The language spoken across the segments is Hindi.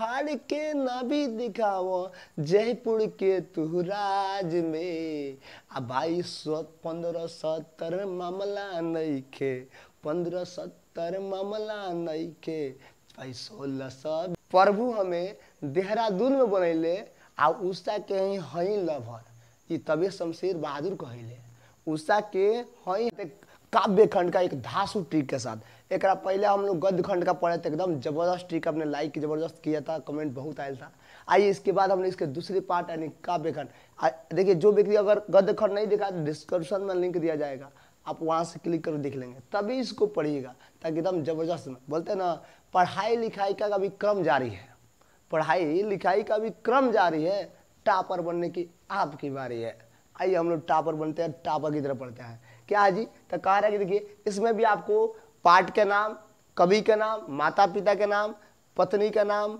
पहाड़ के ना दिखाओ जयपुर के तुहराज में आ भाई सौ पंद्रह सत्तर मामला नहीं खे पंद्रह सत्तर मामला नहीं खे सोलह सौ प्रभु हमें देहरादून में बनैले आ उषा के ही हई लभर ये तबे शमशेर बहादुर कहले उषा के हई काव्य खंड का एक धासु टीक के साथ एक पहले हम लोग गद्य खंड का पढ़े थे एकदम जबरदस्त ट्रिक अपने लाइक जबरदस्त किया था कमेंट बहुत आया था आइए इसके बाद हम लोग इसके दूसरे पार्ट यानी काव्य खंड देखिए जो व्यक्ति अगर गद्य खंड नहीं देखा तो डिस्क्रिप्शन में लिंक दिया जाएगा आप वहाँ से क्लिक कर देख लेंगे तभी इसको पढ़िएगा ताकि एकदम जबरदस्त ना बोलते ना पढ़ाई लिखाई का भी क्रम जारी है पढ़ाई लिखाई का भी क्रम जारी है टापर बनने की आपकी बारी है आइए हम लोग टापर बनते हैं टापर की तरफ पढ़ते हैं क्या जी तो कहा रहा है कि देखिए इसमें भी आपको पाठ के नाम कवि के नाम माता पिता के नाम पत्नी का नाम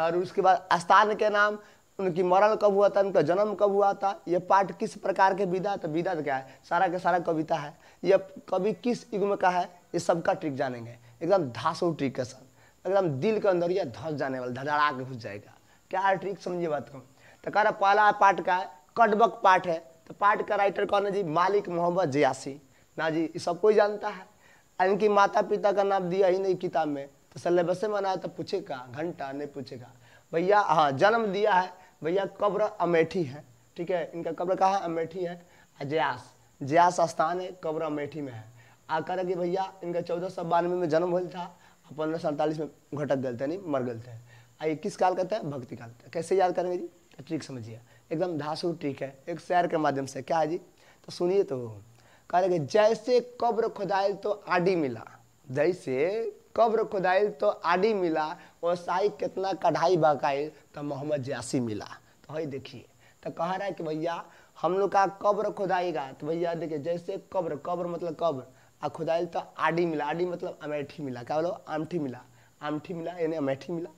और उसके बाद स्थान के नाम उनकी मरण कब हुआ था उनका जन्म कब हुआ था यह पाठ किस प्रकार के विदा तो विदा क्या है सारा का सारा कविता है यह कवि किस युग में का है ये सबका ट्रिक जानेंगे एकदम धासो ट्रिक का सर एकदम दिल के अंदर यह धस जाने वाला धड़ा के घुस जाएगा क्या ट्रिक समझिए बात को तो कह रहा पहला पाठ का है कटबक पाठ है तो पाठ का राइटर कौन है जी मालिक मोहम्मद जयासी ना जी ये सब कोई जानता है इनके माता पिता का नाम दिया ही नहीं किताब में तो सलेबस से मना तो पूछेगा घंटा नहीं पूछेगा भैया हाँ जन्म दिया है भैया कब्र अमेठी है ठीक है इनका कब्र कहाँ है अमेठी है जयास जयास स्थान है कब्र अमेठी में है आकर के भैया इनका चौदह सौ बानवे में जन्म हुआ था और पंद्रह सौ अड़तालीस में घटक गलते नहीं मर गलते हैं आइए किस काल करते हैं भक्ति काल कैसे याद करेंगे जी ट्रिक समझिए एकदम धासु ट्रिक है एक सैर के माध्यम से क्या है जी तो सुनिए तो कहा कि जैसे कब्र खुदाइल तो आडी मिला जैसे कब्र खुदाइल तो आडी मिला और साई कितना कढ़ाई बकाइल तो मोहम्मद जयासी मिला तो भाई देखिए तो कह रहा है कि भैया हम लोग का कब्र खुदाएगा तो भैया देखिए जैसे कब्र कब्र मतलब कब्र आ खुदाइल तो आडी मिला आडी मतलब अमेठी मिला क्या बोलो आमठी मिला आमठी मिला यानी अमेठी मिला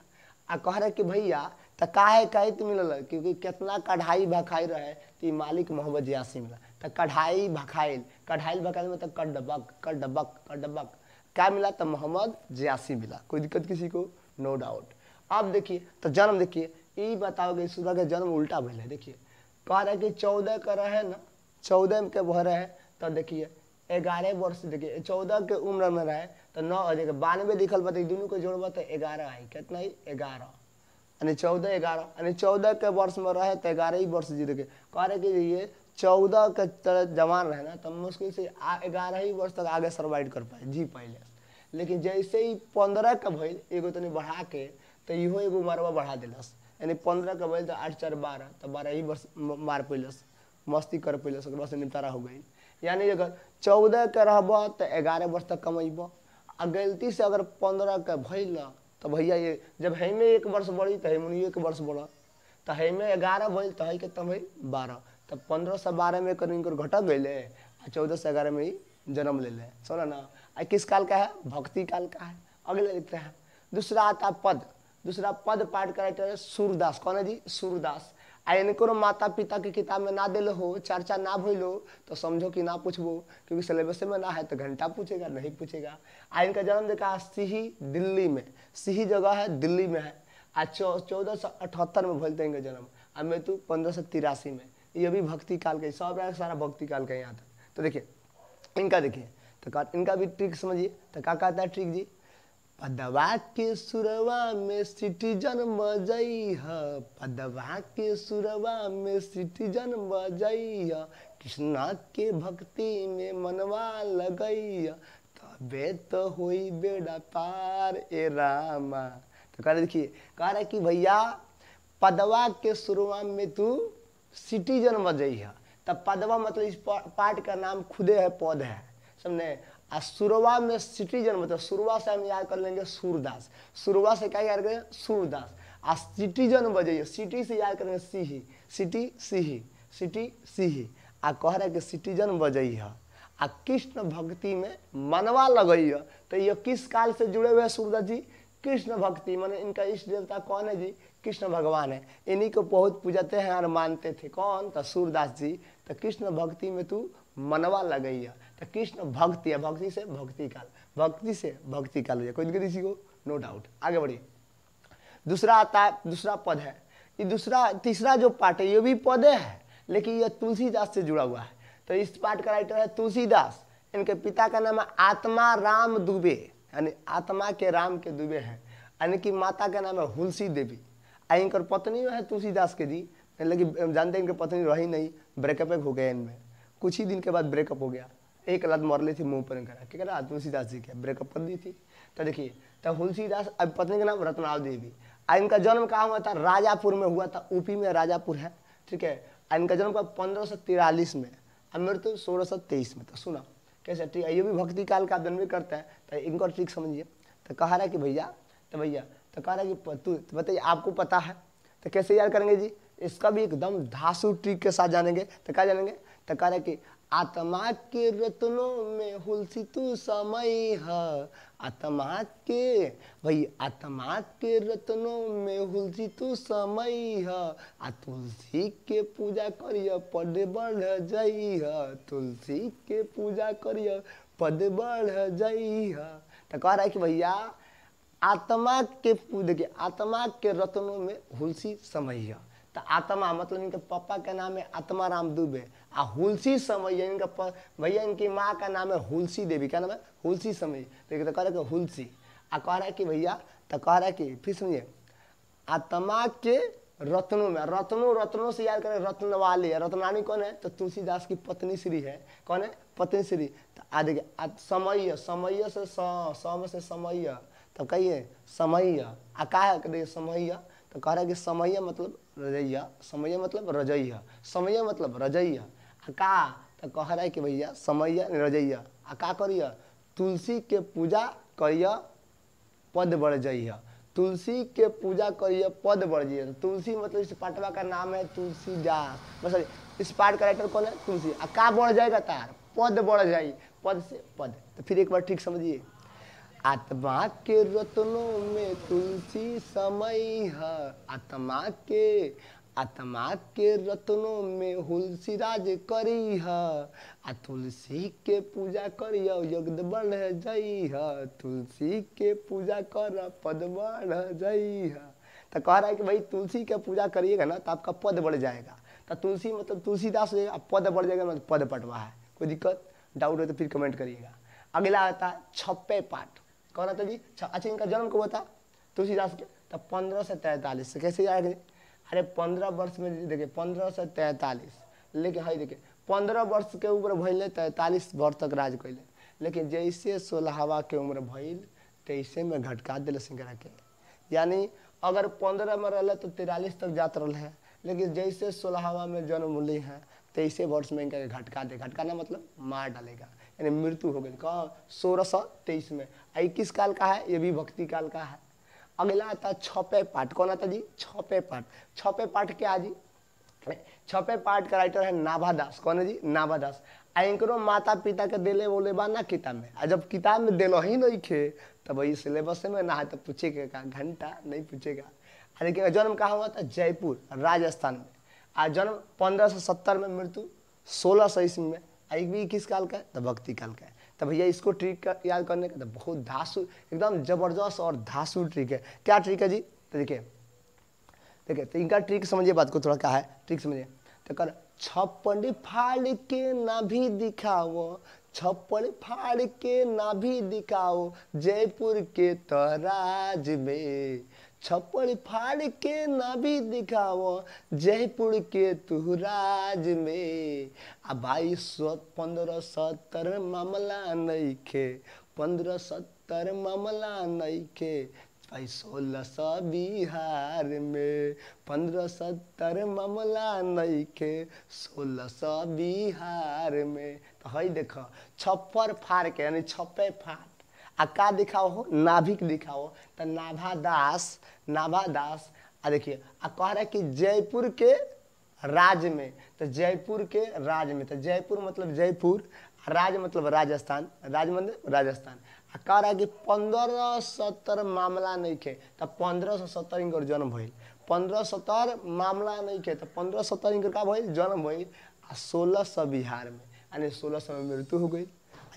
आ कह रहा है कि भैया तो काहे कहे तो मिलल क्योंकि कितना कढ़ाई भखाई रहे तो मालिक मोहम्मद जियासी मिला तो कढ़ाई भखाइल कढ़ाइल भखाइल मतलब कर डबक कर डबक कर डबक क्या मिला तो मोहम्मद जयासी मिला कोई दिक्कत किसी को नो डाउट अब देखिए तो जन्म देखिए ये बताओगे सूर्य का जन्म उल्टा भले देखिए कह रहे कि चौदह का रहे ना चौदह के भर है तो देखिए ग्यारह वर्ष देखिए चौदह के उम्र में रहे तो नौ बानवे लिखल बताइए दोनों को जोड़ब तो ग्यारह है कितना ही ग्यारह यानी चौदह ग्यारह यानी चौदह के वर्ष में रहे तो ग्यारह ही वर्ष जीत गए कह रहे कि ये चौदह के तरह जवान रहे ना तो मुश्किल से ग्यारह ही वर्ष तक आगे सर्वाइव कर पाए जी पाए लेकिन जैसे ही पंद्रह के भैल एगो तनी बढ़ा के तो इहो एगो उमरवा बढ़ा दिलस यानी पंद्रह के भैल तो आठ चार बारह तो बारह ही वर्ष मार पैलस मस्ती कर पैलस ओकरा से निपटारा हो गई यानी अगर चौदह के रहब तो ग्यारह वर्ष तक कमेब आ गलती से अगर पंद्रह के भैल तो भैया ये जब है में एक वर्ष बढ़ी तो है एक वर्ष बढ़ा तो है में ग्यारह बल तो है कितना भाई बारह तब तो पंद्रह से बारह में करीब कर घटक गए आ चौदह से ग्यारह में ही जन्म ले लें सुना ना आ किस काल का है भक्ति काल का है अगले लिखते हैं दूसरा आता पद दूसरा पद पाठ कर हैं सूरदास कौन है जी सूरदास आ इनको माता पिता के किताब में ना दिल हो चर्चा ना भूलो तो समझो कि ना पूछबो क्योंकि सिलेबस में ना है तो घंटा पूछेगा नहीं पूछेगा आ इनका जन्म देखा सीही दिल्ली में सीही जगह है दिल्ली में है आ चौ चौदह सौ अठहत्तर में भइल इनका तो जन्म आ मृत्यु पंद्रह सौ तिरासी में ये भी भक्ति काल के सब सारा भक्ति काल का यहाँ तक तो देखिए इनका देखिए तो इनका भी ट्रिक समझिए तो क्या कहता है ट्रिक जी पदवा के सुरवा में सिटीजन बजई है पदवा के सुरवा में सिटीजन बजई है कृष्णा के भक्ति में मनवा लगै तबे तो हो बेड़ा पार ए रामा तो कह रहे देखिए कह रहे कि भैया पदवा के सुरवा में तू सिटीजन बजई है तब पदवा मतलब इस पाठ का नाम खुदे है पौध है समझे आ सुरवा में सिटीजन मतलब सुरवा से हम याद कर लेंगे सूरदास सुरवा से क्या याद करें सूरदास आ सिटीजन बजे सिटी से याद करेंगे सीही सिटी सीही सिटी सीही आ कह रहे कि सिटीजन बजे आ कृष्ण भक्ति में मनवा लगे तो ये किस काल से जुड़े हुए हैं सूरदास जी कृष्ण भक्ति माने इनका इष्ट देवता कौन है जी कृष्ण भगवान है इन्हीं को बहुत पूजते हैं और मानते थे कौन तो सूरदास जी तो कृष्ण भक्ति में तू मनवा लगे तो कृष्ण भक्ति है भक्ति से भक्ति काल भक्ति से भक्ति काल हो जाए कोई दिक्कत इसी को नो डाउट आगे बढ़िए दूसरा आता है दूसरा पद है ये दूसरा तीसरा जो पार्ट है ये भी पद है लेकिन यह तुलसीदास से जुड़ा हुआ है तो इस पाठ का राइटर है तुलसीदास इनके पिता का नाम है आत्मा राम दुबे यानी आत्मा के राम के दुबे हैं यानी कि माता का नाम है हुलसी देवी आ इनकर पत्नी है तुलसीदास के जी लेकिन जानते हैं इनके पत्नी रही नहीं ब्रेकअप हो गए इनमें कुछ ही दिन के बाद ब्रेकअप हो गया एक लात मार ली थी मुंह पर करा क्या करा तुलसीदास जी के ब्रेकअप कर दी थी तो देखिए तो तुलसीदास अब पत्नी का नाम रत्नाव देवी आ इनका जन्म कहाँ हुआ था राजापुर में हुआ था यूपी में राजापुर है ठीक है आ इनका जन्म का पंद्रह सौ तिरालीस में और मृत्यु सोलह सौ तेईस में तो सुना कैसे ठीक है ये भी भक्ति काल का जन्म करते हैं तो इनको ठीक समझिए तो कह रहा कि भैया तो भैया तो कह रहा कि तू तो बताइए आपको पता है तो कैसे याद करेंगे जी इसका भी एकदम धासु ट्रिक के साथ जानेंगे तो क्या जानेंगे तो कह रहा कि आत्मा के रत्नों में हुलसी तू समय है आत्मा के भाई आत्मा के रत्नों में हुलसी तू समय है आ तुलसी के पूजा करिए पद बढ़ जाइ है तुलसी के पूजा करिय पद बढ़ जाइ है तो कह रहा है कि भैया आत्मा के देखिए आत्मा के रत्नों में हुलसी समय है तो आत्मा मतलब इनके पापा के नाम है आत्मा राम दुबे आ हुलसी समय इनका भैया इनकी माँ का नाम है हुलसी देवी क्या नाम है हुलसी समय तो, तो, कह रहे हुलसी आ कह रहा है कि भैया तो कह रहा है कि फिर समझिए आत्मा के रत्नों में रत्नों रत्नों से याद करें रत्न वाले रत्नानी कौन है तो तुलसीदास की पत्नी श्री है कौन है पत्नी श्री तो आ देखिए समय समय से सम से समय तो कहिए समय आ का है देखिए समय तो कह रहा है कि समय मतलब रजैया समय मतलब रजैया समय मतलब रजैया का तो कह रहा है कि भैया समय निरजैया आ का करिय तुलसी के पूजा करिय पद बढ़ जइया तुलसी के पूजा करिए पद बढ़ जाइए तो तुलसी मतलब इस पाठवा का नाम है तुलसी जा मतलब इस पाठ का राइटर कौन है तुलसी आ का बढ़ जाएगा तार पद बढ़ जाए पद से पद तो फिर एक बार ठीक समझिए आत्मा के रत्नों में तुलसी समय है आत्मा के आत्मा के रत्नों में हुलसिराज करी आ तुलसी के पूजा करी यज्ञ बढ़ तुलसी के पूजा कर पद बढ़ जई तो कह रहा है कि भाई तुलसी के पूजा करिएगा ना तो आपका पद बढ़ जाएगा तो तुलसी मतलब तुलसीदास हो जाएगा पद बढ़ जाएगा मतलब पद पटवा है कोई दिक्कत डाउट हो तो फिर कमेंट करिएगा अगला आता है छप्पे पाठ कौन आता जी अच्छा इनका जन्म कब होता तुलसीदास के तो पंद्रह सौ तैंतालीस कैसे आएगा अरे पंद्रह वर्ष में देखिए पंद्रह से तैंतालीस लेकिन हाई देखिए पंद्रह वर्ष के उम्र भैले तैंतालीस वर्ष तक राज कैले लेकिन जैसे सोलहवा के उम्र भैल तैसे में घटका दिल सिंगरा के यानी अगर पंद्रह में रहें तो तिरालीस तक जात रहा है लेकिन जैसे सोलहवा में जन्म ली है तेईसे वर्ष में इनका घटका दे घटकाना मतलब मार डालेगा यानी मृत्यु हो गई कहाँ सोलह सौ तेईस में इक्कीस काल का है ये भी भक्ति काल का है अगला आता छपे पाठ कौन आता जी छपे पाठ छपे पाठ क्या जी छपे पाठ का राइटर है नाभा दास कौन है जी नाभा दास एंकरो माता पिता के दिले बोले बा ना किताब में आ जब किताब में दिलो ही नहीं खे तब वही सिलेबस में ना है तो पूछेगा का घंटा नहीं पूछेगा लेकिन जन्म कहाँ हुआ था जयपुर राजस्थान में आ जन्म पंद्रह सौ सत्तर में मृत्यु सोलह सौ ईस्वी में एक भी इक्कीस काल का है तो भक्ति काल का है तो भैया इसको ट्रिक कर, याद करने का तो बहुत धासु एकदम जबरदस्त और धासु ट्रिक है क्या ट्रिक है जी तो देखिए देखिए तो इनका ट्रिक समझिए बात को थोड़ा क्या है ट्रिक समझिए तो कर छप्पन फाड़ के ना भी दिखाओ छप्पन फाड़ के ना भी दिखाओ जयपुर के तराज में छप्पड़ फाड़ के ना भी जयपुर के तुहराज में आ भाई पंद्रह सत्तर मामला नहीं खे पंद्रह सत्तर मामला नहीं खे भाई सोलह सौ बिहार में पंद्रह सत्तर मामला नहीं खे सोलह सौ बिहार में तो हई देख छप्पर फाड़ के यानी छप्पे फाड़ आ का दिखाओ हो नाभिक दिखाओ तो नाभा दास नाभा दास आ देखिए आ कह रहा है कि जयपुर के राज्य में तो जयपुर के राज्य में तो जयपुर मतलब जयपुर राज मतलब राजस्थान राज मतलब राजस्थान आ कह रहा है कि पंद्रह सत्तर मामला नहीं खे तो पंद्रह सौ सत्तर इनकर जन्म भइल पंद्रह सत्तर मामला नहीं खे तो पंद्रह सत्तर इनकर का भइल जन्म भइल आ सोलह सौ बिहार में यानी सोलह सौ में मृत्यु हो गई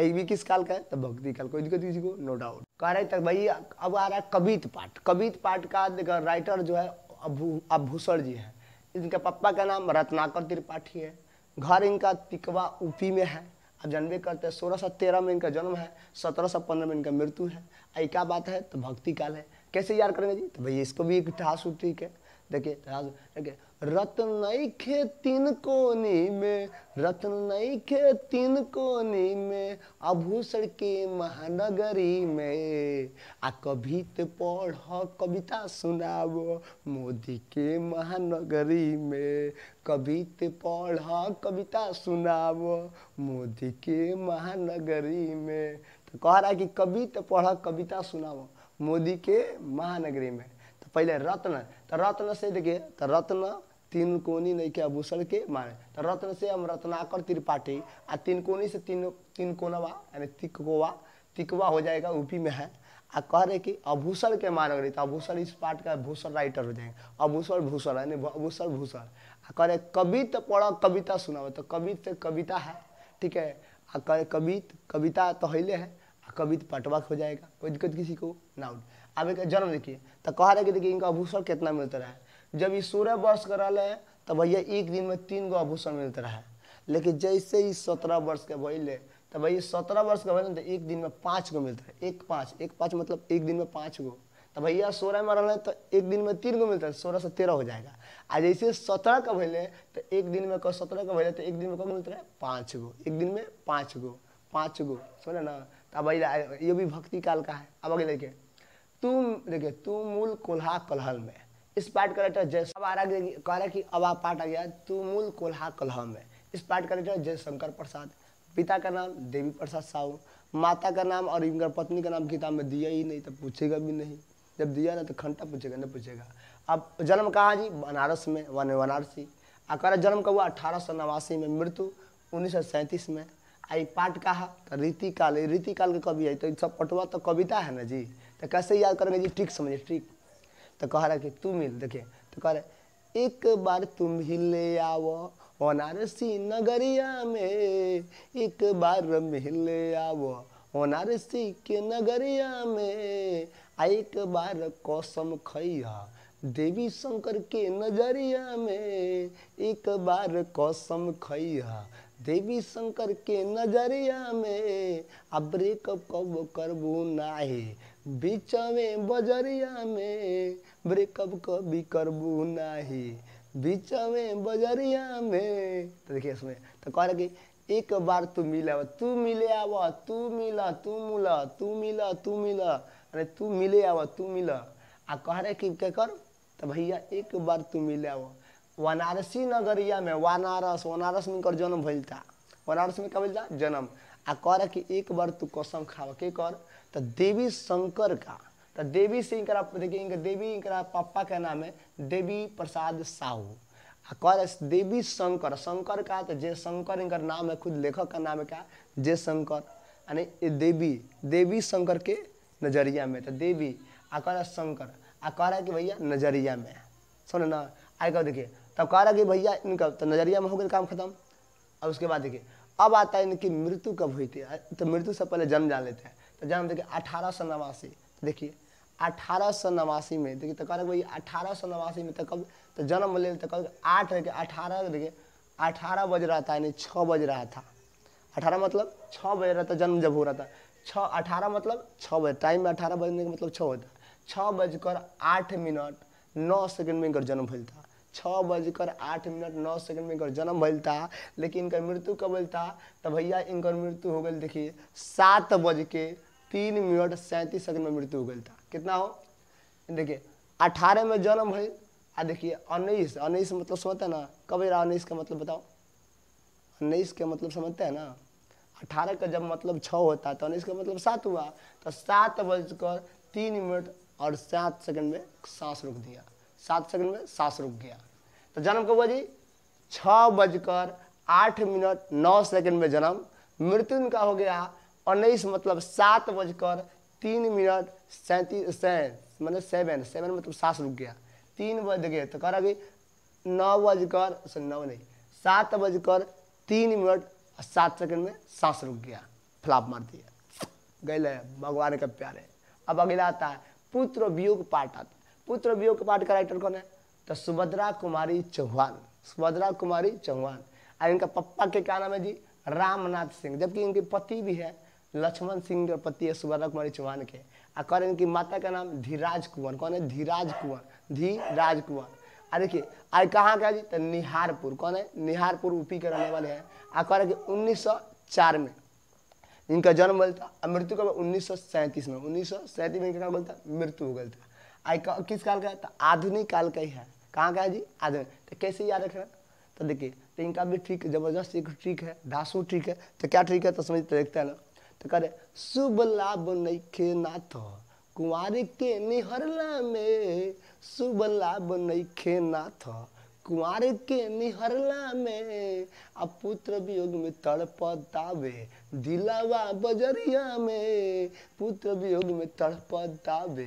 ये किस काल का है तो भक्ति काल कोई दिक्कत किसी को नो डाउट कह रहे तक भाई अब आ रहा है कवित पाठ कवित पाठ का देखा राइटर जो है अभूषण जी है इनके पप्पा का नाम रत्नाकर त्रिपाठी है घर इनका तिकवा उपी में है अब जानबे करते हैं सोलह सौ तेरह में इनका जन्म है सत्रह सौ पंद्रह में इनका मृत्यु है आई क्या बात है तो भक्ति काल है कैसे याद करेंगे जी तो भाई इसको भी एक इतिहास ठीक है देखिए देखिए नहीं खे तीन कोनी में नहीं खे तीन कोनी में आभूषण के महानगरी में आ कभी तो पढ़ कविता सुनाव मोदी के महानगरी में कभी तो पढ़ कविता सुनाब मोदी के महानगरी में तो कह रहा कि कभी तो पढ़ कविता सुनाव मोदी के महानगरी में तो पहले रत्न तो रत्न से देखिए तो रत्न तीन कोनी नहीं के भूषण के माने तो रत्न से हम रत्नाकर त्रिपाठी आ तीन कोनी से तीन तीन कोनवा यानी तिकवा तिकवा हो जाएगा यूपी में है आ कह रहे कि अभूषण के मान रही तो अभूषण इस पाठ का भूषण राइटर हो जाएंगे अभूषण भूषण यानी अभूषण भूषण आ कह रहे कवित पढ़ कविता सुनाओ तो कवित कविता है ठीक है आ कह रहे कवित कविता तो हईले है आ कवित पटवा हो जाएगा कोई दिक्कत किसी को ना उठ अब एक जन्म देखिए तो कह रहे कि देखिए इनका अभूषण कितना मिलता रहा है जब ये सोलह वर्ष का रहा है तो भैया एक दिन में तीन गो आभूषण मिलते रहा है लेकिन जैसे ही सत्रह वर्ष के भैले तो भैया सत्रह वर्ष का भैले तो एक दिन में पाँच गो मिलता है एक पाँच एक पाँच मतलब एक दिन में पाँच गो तो भैया सोलह में रहा तो एक दिन में तीन गो मिलता है सोलह से तेरह हो जाएगा आ जैसे सत्रह का भैले तो एक दिन में सत्रह का भैले तो एक दिन में कब मिलता है पाँच गो एक दिन में पाँच गो पाँच गो सुने ना तो भैया ये भी भक्ति काल का है अब अगले देखिए तुम देखिए तुम मूल कोल्हा कलहल में इस पार्ट करेक्टर जय अब आ रहा कह रहा कि अब आप पार्ट आ गया तू मूल कोल्हा कलहम है इस पार्ट जय शंकर प्रसाद पिता का नाम देवी प्रसाद साहू माता का नाम और इनकर पत्नी का नाम किताब में दिया ही नहीं तो पूछेगा भी नहीं जब दिया ना तो खंटा पूछेगा ना पूछेगा अब जन्म कहाँ जी बनारस में वन बनारसी आकर जन्म का हुआ अठारह में मृत्यु उन्नीस में आई पाठ कहा तो रीतिकाल रीतिकाल के कवि है तो सब पटवा तो कविता है ना जी तो कैसे याद करेंगे जी ठीक समझिए ठीक तो कह रहा कि तुम हिल देखिए तो कह रहा एक बार तुम ही ले आओ ओनारसी नगरिया में एक बार मिल आओ ओनारसी के नगरिया में आ एक बार कौसम खैया देवी शंकर के नजरिया में एक बार कौसम खैया देवी शंकर के नजरिया में अब ब्रेकअप कब करबू नाही बीच में बजरिया में ब्रेकअप कभी करबू नहीं बीच में बजरिया में तो देखिए इसमें तो कह रहे कि एक बार तू मिला तू मिले आव तू मिला तू मुला तू मिला तू मिला अरे तू मिले आव तू मिला आ कह रहे कि क्या कर तो भैया एक बार तू मिले आव वाराणसी नगरिया में वानारस वानारस में कर जन्म भैलता वाराणसी में क्या जन्म आ कह रहे कि एक बार तू कसम खाव के कर तो देवी शंकर का तो देवी सिंह आप देखिए इनका देवी इनका पापा का नाम है देवी प्रसाद साहू कह देवी शंकर शंकर का तो जय शंकर इनका नाम है खुद लेखक का नाम है क्या जय शंकर यानी देवी देवी शंकर के नजरिया में तो देवी आ कह रहा शंकर आ कह रहा है कि भैया नजरिया में सुनो ना आए कहो देखिए तब तो कह रहा कि भैया इनका तो नजरिया में हो गया काम खत्म और उसके बाद देखिए अब आता है इनकी मृत्यु कब हुई थी तो मृत्यु से पहले जन्म जान लेते हैं तो जहाँ देखिए अठारह सौ नवासी देखिए अठारह सौ नवासी में देखिए तो कह भाई अठारह सौ नवासी में तो कब तो जन्म ले तो कब आठ है अठारह देखिए अठारह बज रहा था यानी छः बज रहा था अठारह मतलब छः बज रहा था जन्म जब हो रहा था छः अठारह मतलब छः बजे टाइम में अठारह बजने का मतलब छः होता है छः बजकर आठ मिनट नौ सेकंड में इनका जन्म हुआ था छः बजकर आठ मिनट नौ सेकंड में इनका जन्म भल था लेकिन इनका मृत्यु कब भल था तो भैया इनका मृत्यु हो गई देखिए सात बज के तीन मिनट सैंतीस सेकंड में मृत्यु हो गई था कितना हो देखिए अठारह में जन्म भइल आ देखिए उन्नीस उन्नीस मतलब समझते हैं ना कब रहा उन्नीस का मतलब बताओ उन्नीस का मतलब समझते हैं ना अठारह का जब मतलब छः होता है तो उन्नीस का मतलब सात हुआ तो सात बजकर तीन मिनट और सात सेकंड में सांस रुक दिया सात सेकंड में सांस रुक गया तो जन्म कब हुआ जी छ बजकर आठ मिनट नौ सेकंड में जन्म मृत्यु इनका हो गया उन्नीस मतलब सात बजकर तीन मिनट सैंतीस सैन मतलब सेवन सेवन मतलब सांस रुक गया तीन बज गए तो कह कि नौ बजकर सॉरी नौ नहीं सात बजकर तीन मिनट सात सेकंड में सांस रुक गया फ्लाप मार दिया गए भगवान का प्यार है अब अगला आता है पुत्र वियोग पाठ आता पुत्र वियोग पाठ कराइटर कौन है तो सुभद्रा कुमारी चौहान सुभद्रा कुमारी चौहान और इनका पप्पा के क्या नाम है जी रामनाथ सिंह जबकि इनके पति भी है लक्ष्मण सिंह के पति है सुभद्रा कुमारी चौहान के और इनकी माता का नाम धीराज कुंवर कौन है धीराज कुंवर धीराज कुंवर आ देखिए आई कहाँ का जी तो निहारपुर कौन है निहारपुर यूपी के रहने वाले हैं और कि उन्नीस में इनका जन्म बोलता और मृत्यु का उन्नीस में उन्नीस सौ सैंतीस में इनका बोलता मृत्यु हो गया था आई का, किस काल का है तो आधुनिक काल का ही है कहाँ का है जी आधुनिक तो कैसे याद रखना तो देखिए तो इनका भी ठीक जबरदस्त एक ट्रिक है दासू ट्रिक है तो क्या ट्रिक है तो समझ तो देखते हैं ना तो कह रहे शुभ लाभ नहीं नैखे नाथ कुंवारी के निहरला में शुभ लाभ नहीं नैखे नाथ कुमार के निहरला में आ पुत्र वियोग में तड़पतावे दिलावा बजरिया में पुत्र वियोग में तड़पतावे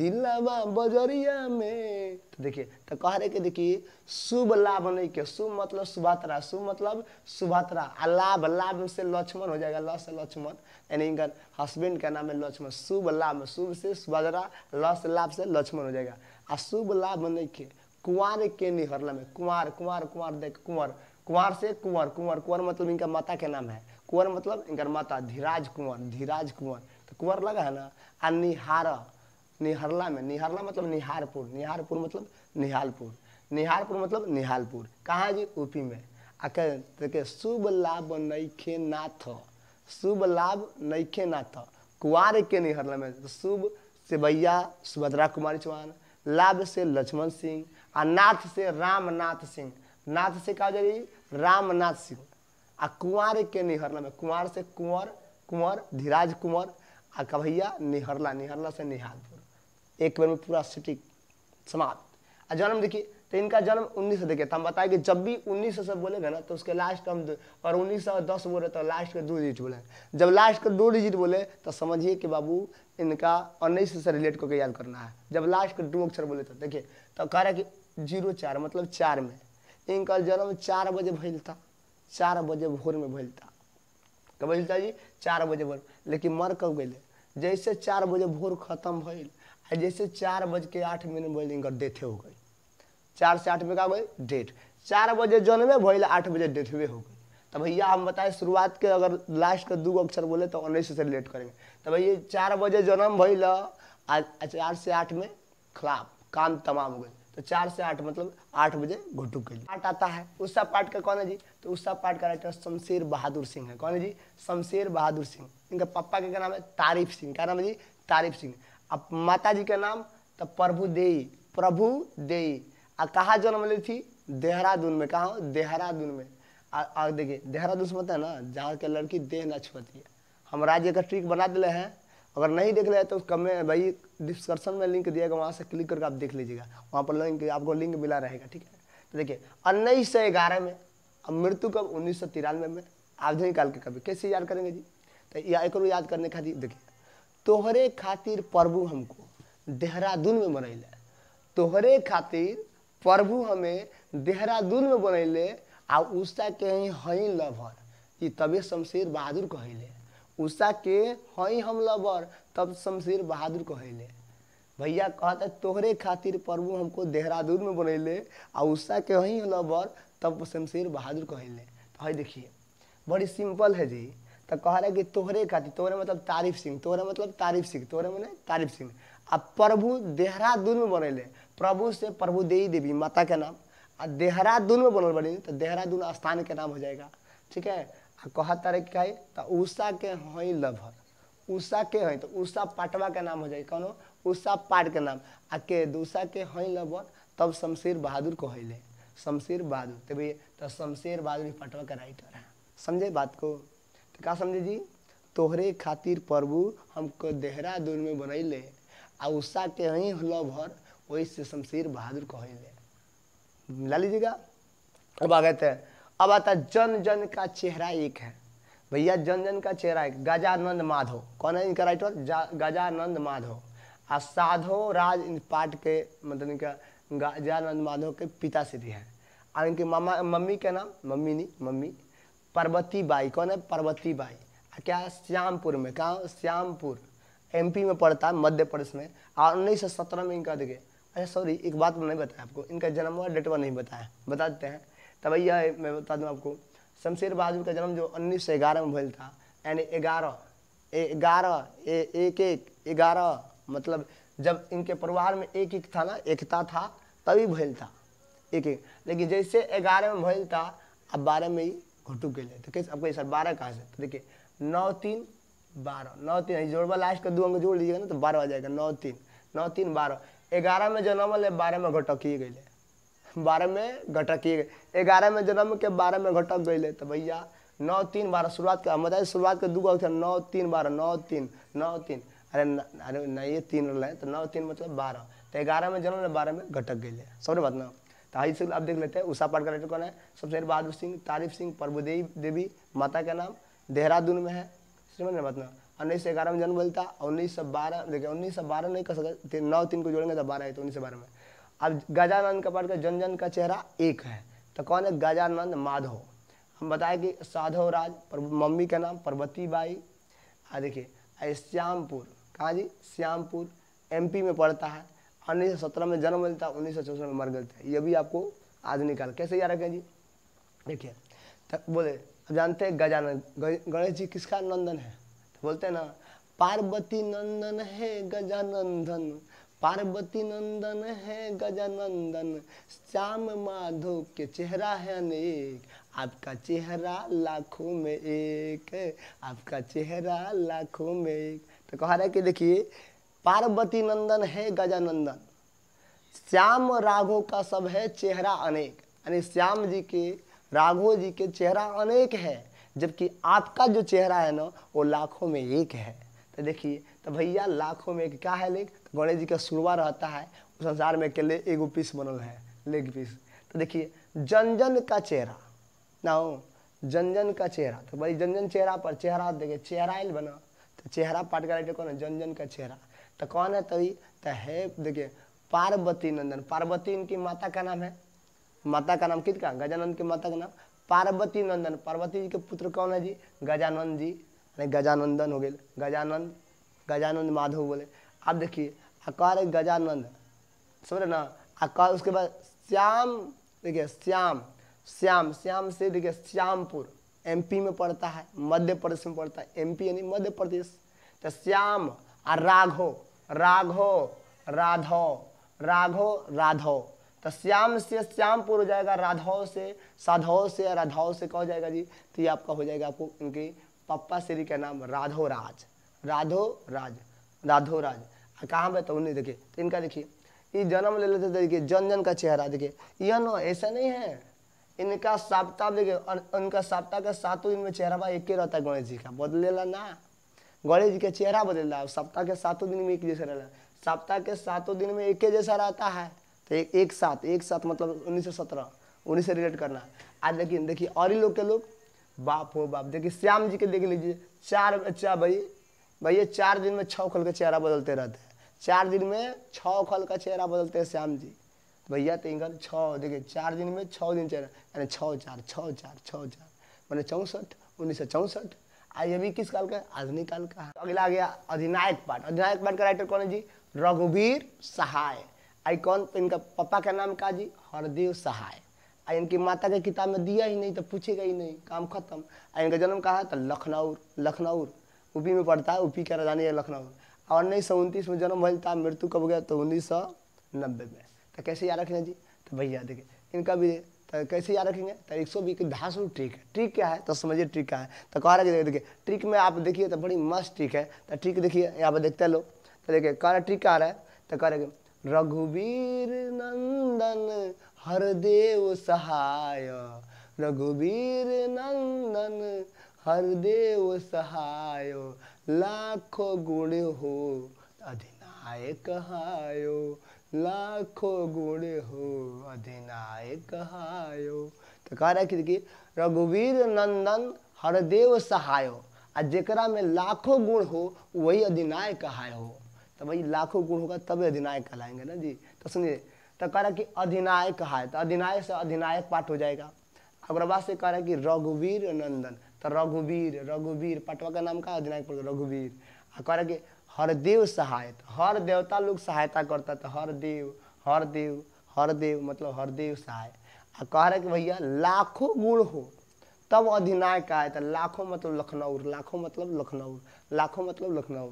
दिलावा बजरिया में तो देखिए तो कह रहे कि देखिए शुभ लाभ नहीं के शुभ मतलब सुभात्रा शुभ मतलब सुभात्रा आ लाभ लाभ से लक्ष्मण हो जाएगा ल से लक्ष्मण यानी इनका हस्बैंड का नाम है लक्ष्मण शुभ लाभ शुभ से सुभद्रा ल से लाभ से लक्ष्मण हो जाएगा आ शुभ लाभ नहीं के कुंवर के निहरलम है कुंवर कुंवर कुंवर देख कुंवर कुंवर से कुंवर कुंवर कुंवर मतलब इनका माता के नाम है कुंवर मतलब इनका माता धीराज कुंवर धीराज कुंवर तो कुंवर लगा है ना आ निहार निहरला में निहरला मतलब निहारपुर निहारपुर मतलब निहालपुर निहारपुर मतलब निहालपुर कहाँ जी यूपी में आकर देखे तो शुभ लाभ नैखे नाथ शुभ लाभ नैखे नाथ कुंवर के निहरला में तो शुभ से भैया सुभद्रा कुमारी चौहान लाभ से लक्ष्मण सिंह आ नाथ से रामनाथ सिंह नाथ से कहा जाए रामनाथ सिंह आ कुंवर के निहरला में कुंवर से कुंवर कुंवर धीराज कुंवर आ कभैया निहरला निहरला से निहालपुर एक बार में पूरा सिटी समाप्त आ जन्म देखिए तो इनका जन्म उन्नीस सौ देखिए तो हम बताएंगे जब भी उन्नीस सौ से बोलेगा ना तो उसके लास्ट हम और उन्नीस सौ दस बोले तो लास्ट का दो डिजिट बोले जब लास्ट के दो डिजिट बोले तो समझिए कि बाबू इनका उन्नीस से रिलेट करके याद करना है जब लास्ट के दो अक्षर बोले तो देखिए तो कह रहा है कि जीरो चार मतलब चार में इनका जन्म चार बजे था चार बजे भोर में था कब भैलता जी चार बजे भोर लेकिन मर कब गए जैसे चार बजे भोर खत्म भैल आ जैसे चार बज के आठ मिनट भैल इनका डेथे हो गई चार से आठ में का भाई डेट चार बजे जन्मे भैल आठ बजे डेथवे हो गई तो भैया हम बताए शुरुआत के अगर लास्ट के दू अक्षर बोले तो उन्नीस से लेट करेंगे तो भैया चार बजे जन्म भइल चार से आठ में खराब काम तमाम हो गई तो चार से आठ मतलब आठ बजे घुटू के लिए पार्ट आता है उषा पार्ट का कौन है जी तो उषा पार्ट का राइटर शमशेर बहादुर सिंह है कौन है जी शमशेर बहादुर सिंह इनका पापा का क्या नाम है तारीफ सिंह क्या नाम है जी तारीफ सिंह अब माता जी का नाम तो प्रभु देई प्रभु देई और कहाँ जन्म ली थी देहरादून में कहा देहरादून में और देखिए देहरादून से मतलब ना जहाँ के लड़की देह न छुपती है हम राज्य का ट्रिक बना दिले हैं अगर नहीं देख रहे तो कमें भाई डिस्क्रिप्शन में लिंक गया वहाँ से क्लिक करके आप देख लीजिएगा वहाँ पर लिंक आपको लिंक मिला रहेगा ठीक है तो देखिए उन्नीस सौ ग्यारह में अब मृत्यु कब उन्नीस सौ तिरानवे में आधुनिक काल के कवि कैसे याद करेंगे जी तो या एक याद करने खातिर देखिए तोहरे खातिर प्रभु हमको देहरादून में बनैले तोहरे खातिर प्रभु हमें देहरादून में बनैले आ उषा के हई लभर ये तबे शमशेर बहादुर कहले उषा के हई हम लबर तब शमशेर बहादुर कहले भैया कहते तोहरे खातिर प्रभु हमको देहरादून में बनैले आ उषा के हई लबर तब शमशेर बहादुर कहले तो हई देखिए बड़ी सिंपल है जी तो कह रहे कि तोहरे खातिर तोहरे मतलब तारीफ सिंह तोहरे मतलब तारीफ सिंह तोहरे मैंने तारीफ सिंह आ प्रभु देहरादून में बनैले प्रभु से प्रभु देवी देवी माता के नाम आ देहरादून में बनल बनी तो देहरादून स्थान के नाम हो जाएगा ठीक है कहा तारे क्या है तो उषा के हई लभर उषा के है तो उषा पाटवा के नाम हो जाए कौन उषा पाट के नाम आ के दूषा के हई लभर तब शमशेर बहादुर कहले शमशेर बहादुर तब तो शमशेर बहादुर पटवा के राइटर है समझे बात को तो क्या समझे जी तोहरे खातिर प्रभु हमको देहरादून में बनैले आ उषा के हई लभर वही से शमशेर बहादुर कहले ला लीजिएगा अब आ गए थे अब आता जन जन का चेहरा एक है भैया जन जन का चेहरा एक गजानंद माधव कौन है इनका राइटर गजानंद माधव आ साधो राज इन पाठ के मतलब इनका गजानंद माधव के पिता से भी है और इनके मामा मम्मी का नाम मम्मी नहीं मम्मी पार्वती बाई कौन है पार्वती बाई क्या श्यामपुर में कहाँ श्यामपुर एमपी में पड़ता है मध्य प्रदेश में और उन्नीस सौ सत्रह में इनका देखे अच्छा सॉरी एक बात मैंने बताया आपको इनका जन्म और डेट नहीं बताया बता देते हैं तबैया मैं बता दूँ आपको शमशेर बहादुर का जन्म जो उन्नीस सौ ग्यारह में भयल था यानी ग्यारह ग्यारह एक एक ग्यारह मतलब जब इनके परिवार में एक एक था ना एकता था तभी भैल था एक एक लेकिन जैसे ग्यारह में भयल था अब बारह में ही घुटू गए तो कैसे आपको सर बारह कहाँ से तो देखिए नौ तीन बारह नौ तीन जोड़वा लास्ट का दो अंक जोड़ लीजिएगा ना तो बारह आ जाएगा नौ तीन नौ तीन बारह ग्यारह में जन्म है बारह में घटक किए गए बारह में घटक किए गए ग्यारह में जन्म के बारह में घटक गए तो भैया नौ तीन बारह शुरुआत का बताइए शुरुआत के दू गए नौ तीन बारह नौ तीन नौ तीन अरे अरे नहीं ये तीन रहे तो नौ तीन मतलब बारह तो ग्यारह में जन्म बारह में घटक गए सब बात ना तो इसे आप देख लेते हैं उषा पाठ का राइटर कौन है सबसे पहले बहादुर सिंह तारिफ सिंह प्रभुदेवी देवी माता का नाम देहरादून में है श्रीमन बात उन्नीस सौ ग्यारह में जन्म बोलता उन्नीस सौ बारह देखिए उन्नीस सौ बारह नहीं कर सकते नौ तीन को जोड़ेंगे तो बारह है तो उन्नीस सौ बारह में अब गजानंद का पढ़ जन जन का चेहरा एक है तो कौन है गजानंद माधव हम बताए कि साधव राज मम्मी का नाम पार्वती बाई हाँ देखिए श्यामपुर कहाँ जी श्यामपुर एमपी में पड़ता है उन्नीस सौ सत्रह में जन्म लेता है उन्नीस सौ चौसठ में मर गए थे ये भी आपको आज निकाल कैसे याद रखें जी देखिए तक तो बोले अब जानते हैं गजानंद गणेश जी किसका नंदन है तो बोलते हैं ना पार्वती नंदन है गजानंदन पार्वती नंदन है गजानंदन श्याम माधो के चेहरा है अनेक आपका चेहरा लाखों में एक आपका चेहरा लाखों में एक तो कह रहा है कि देखिए पार्वती नंदन है गजानंदन श्याम राघो का सब है चेहरा अनेक यानी श्याम जी के राघो जी के चेहरा अनेक है जबकि आपका जो चेहरा है ना वो लाखों में एक है तो देखिए तो भैया लाखों में एक क्या है लेख गणेश जी का सुनवा रहता है उस संसार में अकेले एगो पीस बनल है लेग पीस तो देखिए जन जन का चेहरा ना हो जनजन का चेहरा तो भाई जन चेहरा पर चेहरा देखिए चेहरा आयल बना तो चेहरा पाठ कर कौन है जनजन का चेहरा तो कौन है तभी तो है देखिए पार्वती नंदन पार्वती इनकी माता का नाम है माता का नाम किसका गजानंद की माता का नाम पार्वती नंदन पार्वती जी के पुत्र कौन है जी गजानंद जी गजानंदन हो गए गजानंद गजानंद माधव बोले आप देखिए आकार है गजानंद समझ ना आकार उसके बाद श्याम देखिए श्याम श्याम श्याम से देखिए श्यामपुर एमपी में पड़ता है मध्य प्रदेश में पड़ता है एमपी यानी मध्य प्रदेश तो श्याम और राघो राघो राधो राघो राधो तो श्याम से श्यामपुर हो जाएगा राधव से साधव से राधव से कहा जाएगा जी तो ये आपका हो जाएगा आपको उनके पप्पा श्री का नाम राधो राज राधो राज राधो राज कहाँ पे तो उन्हें देखिए तो इनका देखिए ये जन्म ले लेते देखिए जन जन का चेहरा देखिए यह नो ऐसा नहीं है इनका सप्ताह देखिए उनका सप्ताह का सातों दिन में चेहरा एक ही रहता है गणेश जी का बदलेला ना गणेश जी का चेहरा बदलेला सप्ताह के सातों दिन में एक जैसा रहना सप्ताह के सातों दिन में एक ही जैसा रहता है तो एक एक साथ एक साथ मतलब उन्नीस सौ सत्रह उन्हीं से रिलेट करना आज लेकिन देखिए और ही लोग के लोग बाप हो बाप देखिए श्याम जी के देख लीजिए चार अच्छा भाई भैया चार दिन में छः खोल के चेहरा बदलते रहते हैं चार दिन में छः खल का चेहरा बदलते हैं श्याम जी तो भैया तिंगल छः देखिए चार दिन में छः दिन चेहरा यानी छः चार छः चार छः चार मैंने चौंसठ उन्नीस सौ चौंसठ आज अभी किस काल का है आधुनिक काल का है अगला आ गया अधिनायक पाठ अधिनायक पाठ का राइटर कौन है जी रघुवीर सहाय आई कौन इनका पापा का नाम का जी हरदेव सहाय आई इनकी माता के किताब में दिया ही नहीं तो पूछेगा ही नहीं काम खत्म आई इनका जन्म कहा है तो लखनऊ लखनऊ यूपी में पड़ता है यूपी का राजधानी है लखनऊ और उन्नीस सौ उनतीस में जन्म भाई था मृत्यु कब गया तो उन्नीस सौ नब्बे में तो कैसे याद रखेंगे जी तो भैया देखिए इनका भी तो कैसे याद रखेंगे तो एक सौ बीस धासु ट्रिक है ट्रिक क्या है तो समझिए ट्रिक क्या है तो कह रहा है देखिए ट्रिक में आप देखिए तो बड़ी मस्त ट्रिक है तो ट्रिक देखिए यहाँ पर देखते लो तो देखिए कह रहा ट्रिक आ रहा है तो कह रहे रघुवीर नंदन हरदेव सहाय रघुवीर नंदन हरदेव सहाय सहायो लाखों गुण हो अधिनायक हायो लाखों गुण हो अधिनायक हायो तो कह रहा है कि रघुवीर नंदन हरदेव सहायो आ जरा में लाखों गुण हो वही अधिनायक कहाय हो तो भाई लाखों गुण होगा तभी अधिनायक कहलाएंगे ना जी तो सुनिए तो कह रहा कि अधिनायक कहा तो अधिनायक से अधिनायक पाठ हो जाएगा अग्रवाद से कह रहा है कि रघुवीर नंदन तो रघुवीर रघुवीर पटवा का नाम कहा अधिनायक पड़ रघुवीर रहे के हरदेव सहायत हर देवता लोग सहायता करता था तो हर देव हर देव हर देव मतलब हरदेव सहाय आ कह रहे कि भैया लाखों गुण हो तब अधिनायक आए तो लाखों मतलब लखनऊ लाखों मतलब लखनऊ लाखों मतलब लखनऊ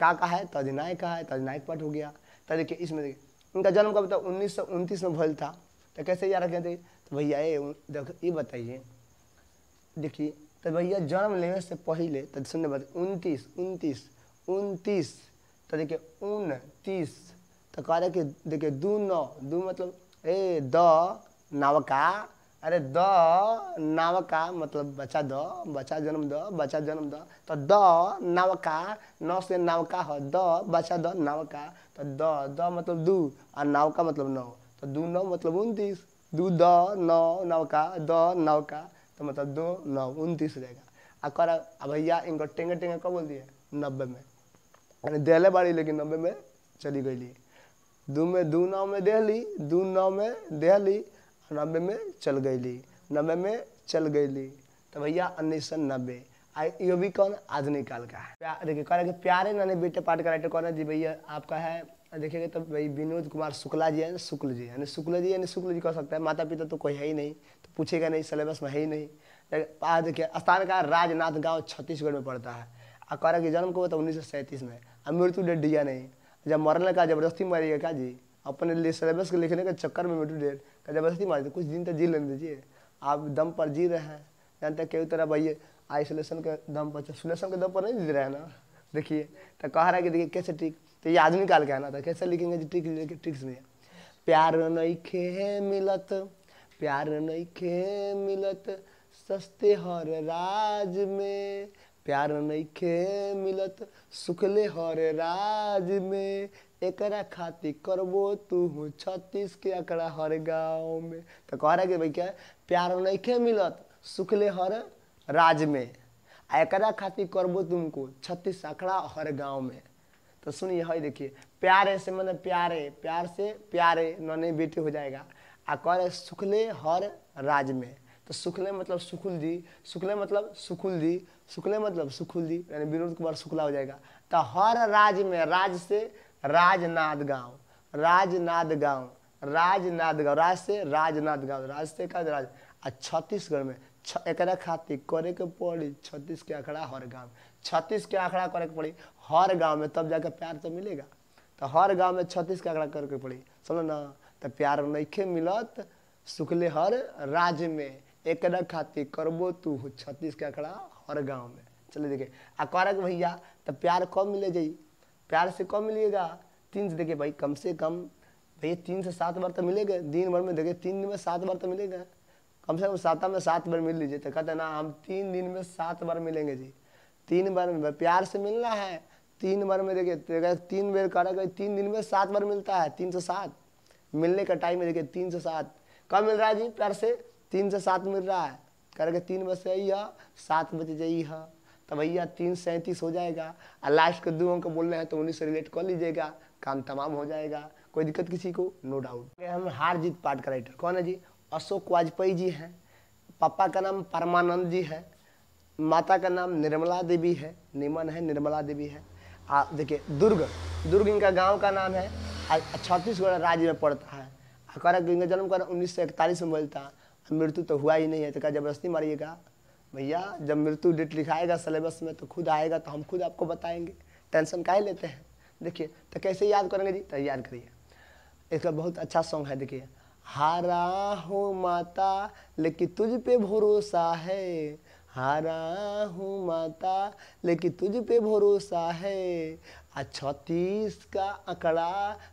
का कहा है तो अधिनायक है तो अधिनायक पट हो गया तो देखिए इसमें देखिए उनका जन्म कब था उन्नीस सौ उनतीस में भल था तो कैसे याद रखे थे तो भैया ये ये बताइए देखिए तो भैया जन्म लेने से पहले तो सुन बात उनतीस उनतीस उनतीस तो देखिए उन तीस तो कह रहे कि देखिए दू नौ दू मतलब ए द नवका अरे द नवका मतलब बच्चा द बच्चा जन्म द बच्चा जन्म द तो द नवका नौ से नवका हो द बच्चा द नवका तो द द मतलब दू और नवका मतलब नौ तो दू नौ मतलब उनतीस दू द नौ नवका द नवका तो मतलब दो नौ उनतीस जाएगा अकर भैया इनको टेंगे टेंगे कब बोल दिए नब्बे में यानी दिले बाड़ी लेकिन नब्बे में चली गई दू में दू नौ में दे ली दू नौ में दे ली नब्बे में चल गई ली नब्बे में चल गई ली तो भैया उन्नीस सौ नब्बे यो भी कौन आधुनिक काल का है देखिए कह रहे कि प्यारे नाने बेटे पाठ का राइटर तो कौन है जी भैया आपका है देखिएगा तो भाई विनोद कुमार शुक्ला जी है शुक्ल जी यानी शुक्ल जी यानी शुक्ल जी कह सकते हैं माता पिता तो कोई है ही नहीं पूछेगा नहीं सिलेबस में है ही नहीं आज देखिए स्थान का राजनाथ गाँव छत्तीसगढ़ में पड़ता है अकार कि जन्म को तो उन्नीस सौ सैंतीस में और मृत्यु डेट दिया नहीं जब मरने का जबरदस्ती मारेगा का जी अपने लिए सिलेबस के लिखने के चक्कर में मृत्यु डेट का जबरदस्ती मारे तो कुछ दिन तक जी लेने दीजिए आप दम पर जी रहे हैं जानते हैं कई तरह भाई आइसोलेशन के दम पर सोलेशन के दम पर नहीं जी रहे हैं ना देखिए तो कह रहा है कि देखिए कैसे ट्रिक तो ये आदमी काल के आना था कैसे लिखेंगे जी ट्रिक ट्रिक्स में प्यार नहीं खे मिलत प्यार नहीं खे मिलत सस्ते हर राज में प्यार नहीं खे मिलत सुखले हर राज में एकरा खाति करबो तू हूँ छत्तीस के अकड़ा हर गाँव में तो कह रहा कि भाई क्या प्यार खे मिलत सुखले हर राज में एकरा खातिर करबो तो तुमको छत्तीस अकड़ा हर गाँव में तो सुनिए हाई देखिए प्यारे से मतलब प्यारे प्यार से प्यारे नन्हे बेटे हो जाएगा आकर सुखले हर राज में तो सुखले मतलब सुखुल जी सुखले मतलब सुखुल जी सुखले मतलब सुखुल जी यानी विनोद कुमार शुक्ला हो जाएगा तो हर राज में राज से राजनाद गांव राजनाद गांव राजनाद गाँव राज से राजनाद गाँव राज से का राज आ छत्तीसगढ़ में एक खातिर करे के पड़ी छत्तीस के आंकड़ा हर गांव छत्तीस के आंकड़ा करे के पड़ी हर गांव में तब जाकर प्यार तो मिलेगा तो हर गांव में छत्तीस के आंकड़ा करके पड़ी समझो ना तो प्यार नइखे मिलत सुखले हर राज्य में एक खाती करबो तू छत्तीस के आंकड़ा हर गांव में चलिए देखे आ करक भैया तो प्यार कब मिले जाइ प्यार से कब मिलेगा तीन से देखे भाई कम से कम भैया तीन से सात बार तो मिलेगा दिन भर में देखे तीन दिन में सात बार तो मिलेगा कम से कम सात में सात बार मिल लीजिए तो कहते ना हम तीन दिन में सात बार मिलेंगे जी तीन बार में प्यार से मिलना है तीन बार में देखे तो तीन बार करा गई तीन दिन में सात बार मिलता है तीन से सात मिलने का टाइम है देखिए तीन से सात कब मिल रहा है जी प्यार से तीन से सात मिल रहा है करके तीन बजे आई है सात बजे जाइए तो भैया तीन सैंतीस हो जाएगा और लास्ट के दो अंक बोलने हैं तो उन्नीस से रिलेट कर लीजिएगा काम तमाम हो जाएगा कोई दिक्कत किसी को नो डाउट हम हार जीत पाठ का राइटर कौन है जी अशोक वाजपेयी जी हैं पापा का नाम परमानंद जी है माता का नाम निर्मला देवी है निमन है निर्मला देवी है आ देखिए दुर्ग दुर्ग इनका गांव का नाम है छत्तीसगढ़ राज्य में पड़ता है रहा गंगा जन्म कर उन्नीस सौ इकतालीस में बोलता मृत्यु तो हुआ ही नहीं है तो क्या जबरदस्ती मारिएगा भैया जब मृत्यु डेट लिखाएगा सिलेबस में तो खुद आएगा तो हम खुद आपको बताएंगे टेंशन काहे लेते हैं देखिए तो कैसे याद करेंगे जी तो याद करिए इसका बहुत अच्छा सॉन्ग है देखिए हारा हो माता लेकिन तुझ पे भरोसा है हारा हूँ माता लेकिन तुझ पे भरोसा है छत्तीस का आंकड़ा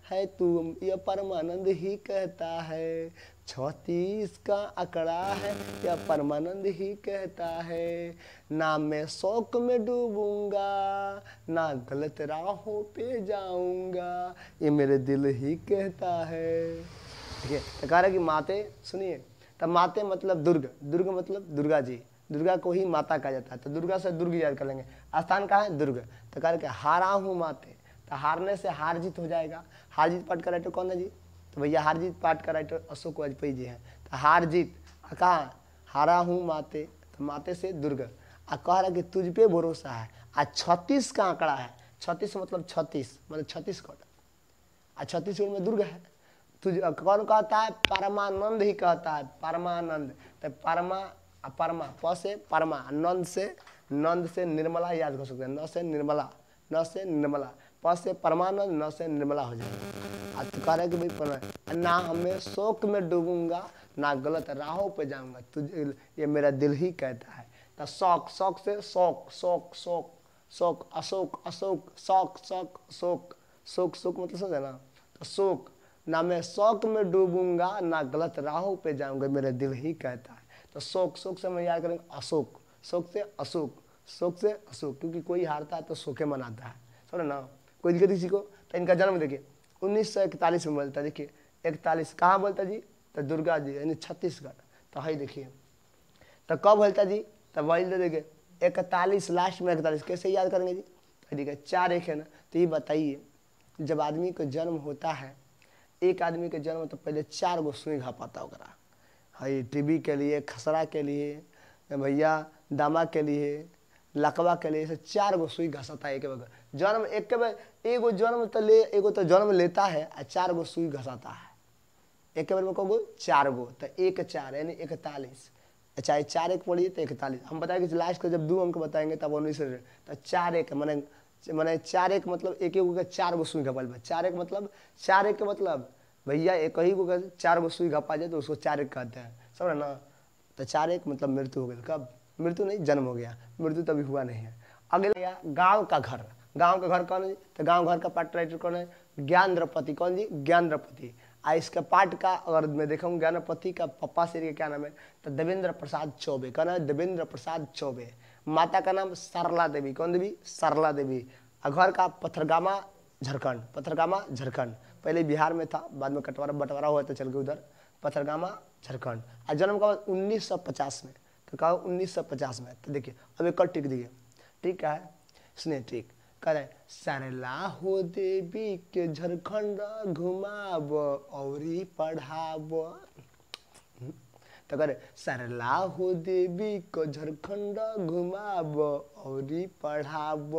है तू यह परमानंद ही कहता है छत्तीस का आंकड़ा है यह परमानंद ही कहता है ना मैं शौक में डूबूंगा ना गलत राहों पे जाऊंगा ये मेरे दिल ही कहता है ठीक है तो कह रहा कि माते सुनिए तब तो माते मतलब दुर्ग दुर्ग मतलब दुर्गा जी दुर्गा को ही माता कहा जाता है तो दुर्गा से दुर्ग याद कर लेंगे स्थान कहाँ है दुर्ग तो कह के हारा हूँ माते तो हारने से हार जीत हो जाएगा हार जीत पाठ राइटर तो कौन है जी तो भैया हार जीत पाठ राइटर तो अशोक वाजपेयी जी हैं तो हार जीत कहाँ हारा हूँ माते तो माते से दुर्ग आ कह रहा कि तुझ पे भरोसा है आ छत्तीस का आंकड़ा है छत्तीस मतलब छत्तीस मतलब छत्तीसगढ़ आ छत्तीसगढ़ में दुर्ग है तुझ कौन कहता है परमानंद ही कहता है परमानंद तो परमा अपरमा प से परमा नंद से नंद से निर्मला याद कर सकते हैं न से निर्मला न से निर्मला प से परमानंद न से निर्मला हो जाएगा अब तुकार कह रहे कि भाई ना हमें शोक में डूबूंगा ना गलत राहों पे जाऊंगा तुझे ये मेरा दिल ही कहता है तो शौक शौक से शौक शौक शौक शौक अशोक अशोक शौक शौक शोक शोक शोक मतलब समझे ना तो शोक ना मैं शौक में डूबूंगा ना गलत राहों पे जाऊंगा मेरा दिल ही कहता है तो शोक शोक से हम याद करेंगे अशोक शोक से अशोक शोक से अशोक क्योंकि कोई हारता है तो शोके मनाता है समझ ना कोई दिक्कत किसी को तो इनका जन्म देखिए उन्नीस में बोलता है देखिए इकतालीस कहाँ बोलता जी तो दुर्गा जी यानी छत्तीसगढ़ तो है देखिए तो कब बोलता जी तो बोल देखिए इकतालीस लास्ट में इकतालीस कैसे याद करेंगे जी तो देखिए चार एक है ना तो ये बताइए जब आदमी को जन्म होता है एक आदमी का जन्म तो पहले चार गो सुई घा पाता होगा हाई टीबी के लिए खसरा के लिए भैया दामा के लिए लकवा के लिए ऐसे चार गो सुई घसाता है एक बगल जन्म एक बार एगो जन्म तो ले एगो तो जन्म लेता है आ चार गो सुई घसाता है एक बार में कहो चार गो तो एक चार यानी इकतालीस चाहे अच्छा, चार एक पढ़िए तो इकतालीस हम बताएंगे लास्ट का जब दो अंक बताएंगे तब उन्नीस तो चार एक मैंने मैंने चार एक मतलब एक एक चार गो सुई घपल चार एक मतलब चार एक मतलब भैया एक ही को कहते चार गो सुई घपा जाए तो उसको चार एक कहते हैं समझ ना तो चार एक मतलब मृत्यु हो गई कब मृत्यु नहीं जन्म हो गया मृत्यु तभी हुआ नहीं है अगले गाँव का घर गाँव का घर कौन है तो गाँव घर का पार्ट राइटर कौन है ज्ञान द्रौपति कौन जी ज्ञान द्रौपति आ इसका पार्ट का अगर मैं देखाऊँ ज्ञानपति का पप्पा श्री का क्या नाम है तो देवेंद्र प्रसाद चौबे कौन है देवेंद्र प्रसाद चौबे माता का नाम सरला देवी कौन देवी सरला देवी और घर का पथरगामा झारखंड पथरगामा झारखंड पहले बिहार में था बाद में कटवारा बंटवारा हुआ तो चल गए उधर पथरगामा झारखंड आज जन्म का उन्नीस सौ पचास में तो कहा उन्नीस सौ पचास में तो देखिए अब एक और टिक दिए ठीक है सुनिए ठीक तो कह रहे सरला हो देवी के झारखंड घुमाब और पढ़ाब तो करे सरला हो देवी को झारखंड घुमाब और पढ़ाब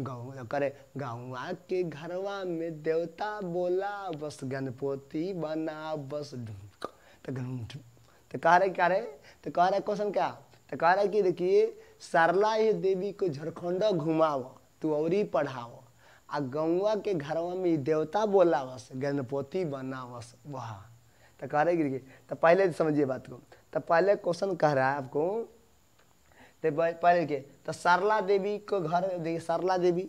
गौ करे गौवा के घरवा में देवता बोला बस गणपति बना बस तो, तो कह रहे क्या रहे तो कह रहे क्वेश्चन क्या तो कह रहे कि देखिए सरला ही देवी को झरखंड घुमाओ तू और ही पढ़ाओ आ गौवा के घरवा में देवता बोला बस गणपति बना बस वहा तो कह रहे कि तो पहले समझिए बात को तो पहले क्वेश्चन कह रहा है आपको ते पहले के तो सरला देवी को घर देखिए सरला देवी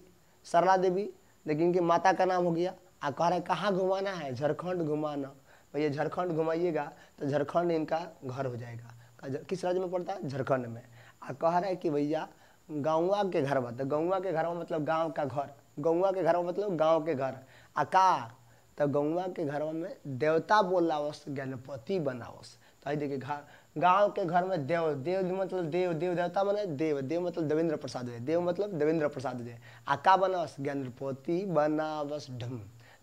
सरला देवी लेकिन इनके माता का नाम हो गया आ कह रहे कहाँ घुमाना है झारखंड घुमाना भैया तो झारखंड घुमाइएगा तो झारखंड इनका घर हो जाएगा किस राज्य में पड़ता है झारखंड में आ कह रहा है कि भैया गाँवा के घर बता गौवा के घर तो मतलब गाँव का घर गौवा के घर मतलब गाँव के घर आ का तो गौवा के घर में देवता बोलावस ज्ञानपति बनावस तो देखिए घर गांव के घर में देव देव मतलब देव देव देवता बने देव देव मतलब देवेंद्र प्रसाद है देव मतलब देवेंद्र प्रसाद है आ का बनावस ज्ञानपति बनावस ढम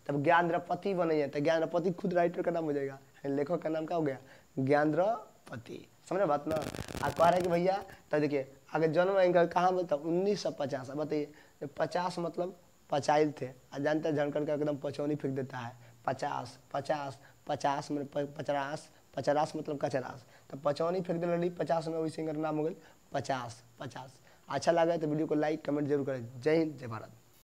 तब ज्ञानपति बने तो ज्ञानपति खुद राइटर का नाम हो जाएगा लेखक का नाम क्या हो गया ज्ञानपति समझे बात ना आ कह रहे कि भैया तो देखिए अगर जन्म इनका कहाँ बोलता उन्नीस सौ पचास बताइए पचास मतलब पचाइल थे आ जानते हैं झनकर का एकदम पचौनी फेंक देता है पचास पचास पचास मतलब पचरास पचरास मतलब कचरास तो पचौनी फेंक दिल रही पचास में वही सिंगर नाम हो गई पचास पचास अच्छा लगा तो वीडियो को लाइक कमेंट जरूर करें जय हिंद जय भारत